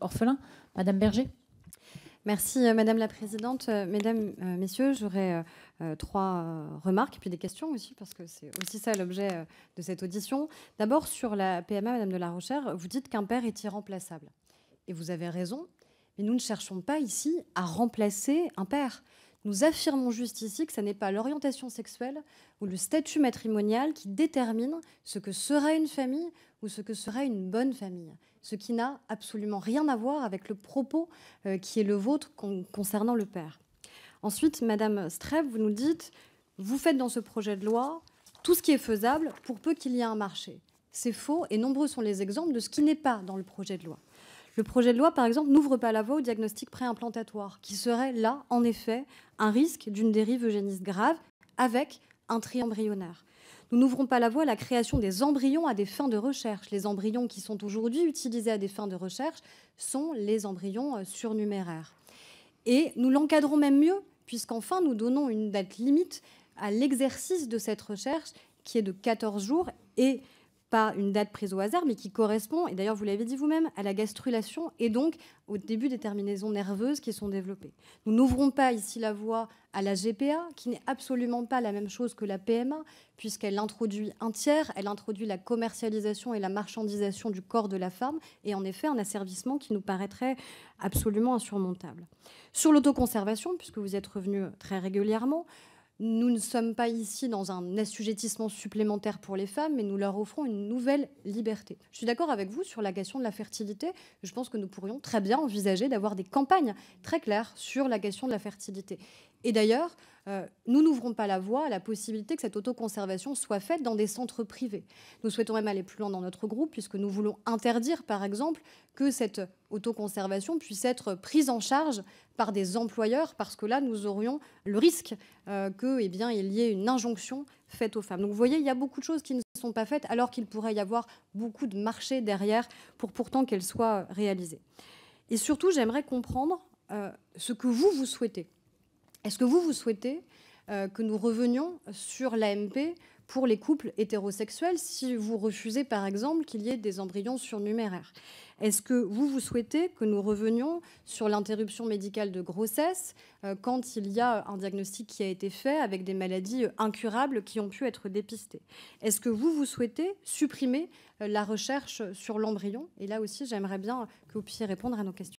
Orphelin, Madame Berger. Merci euh, Madame la Présidente. Euh, Mesdames, euh, Messieurs, j'aurais trois remarques et puis des questions aussi, parce que c'est aussi ça l'objet de cette audition. D'abord, sur la PMA, Madame de la Rochère, vous dites qu'un père est irremplaçable. Et vous avez raison, mais nous ne cherchons pas ici à remplacer un père. Nous affirmons juste ici que ce n'est pas l'orientation sexuelle ou le statut matrimonial qui détermine ce que serait une famille ou ce que serait une bonne famille, ce qui n'a absolument rien à voir avec le propos euh, qui est le vôtre concernant le père. Ensuite, Madame Streb, vous nous dites, vous faites dans ce projet de loi tout ce qui est faisable pour peu qu'il y ait un marché. C'est faux et nombreux sont les exemples de ce qui n'est pas dans le projet de loi. Le projet de loi, par exemple, n'ouvre pas la voie au diagnostic préimplantatoire, qui serait là, en effet, un risque d'une dérive eugéniste grave avec un tri embryonnaire. Nous n'ouvrons pas la voie à la création des embryons à des fins de recherche. Les embryons qui sont aujourd'hui utilisés à des fins de recherche sont les embryons euh, surnuméraires. Et nous l'encadrons même mieux, puisqu'enfin nous donnons une date limite à l'exercice de cette recherche qui est de 14 jours et pas une date prise au hasard, mais qui correspond, et d'ailleurs vous l'avez dit vous-même, à la gastrulation et donc au début des terminaisons nerveuses qui sont développées. Nous n'ouvrons pas ici la voie à la GPA, qui n'est absolument pas la même chose que la PMA, puisqu'elle introduit un tiers, elle introduit la commercialisation et la marchandisation du corps de la femme, et en effet un asservissement qui nous paraîtrait absolument insurmontable. Sur l'autoconservation, puisque vous êtes revenu très régulièrement, nous ne sommes pas ici dans un assujettissement supplémentaire pour les femmes, mais nous leur offrons une nouvelle liberté. Je suis d'accord avec vous sur la question de la fertilité. Je pense que nous pourrions très bien envisager d'avoir des campagnes très claires sur la question de la fertilité. Et d'ailleurs, euh, nous n'ouvrons pas la voie à la possibilité que cette autoconservation soit faite dans des centres privés. Nous souhaitons même aller plus loin dans notre groupe, puisque nous voulons interdire, par exemple, que cette autoconservation puisse être prise en charge par des employeurs, parce que là, nous aurions le risque euh, que, qu'il eh bien, il y ait une injonction faite aux femmes. Donc vous voyez, il y a beaucoup de choses qui ne sont pas faites, alors qu'il pourrait y avoir beaucoup de marchés derrière pour pourtant qu'elles soient réalisées. Et surtout, j'aimerais comprendre euh, ce que vous, vous souhaitez. Est-ce que vous, vous souhaitez euh, que nous revenions sur l'AMP pour les couples hétérosexuels si vous refusez par exemple qu'il y ait des embryons surnuméraires Est-ce que vous, vous souhaitez que nous revenions sur l'interruption médicale de grossesse euh, quand il y a un diagnostic qui a été fait avec des maladies euh, incurables qui ont pu être dépistées Est-ce que vous, vous souhaitez supprimer la recherche sur l'embryon Et là aussi, j'aimerais bien que vous puissiez répondre à nos questions.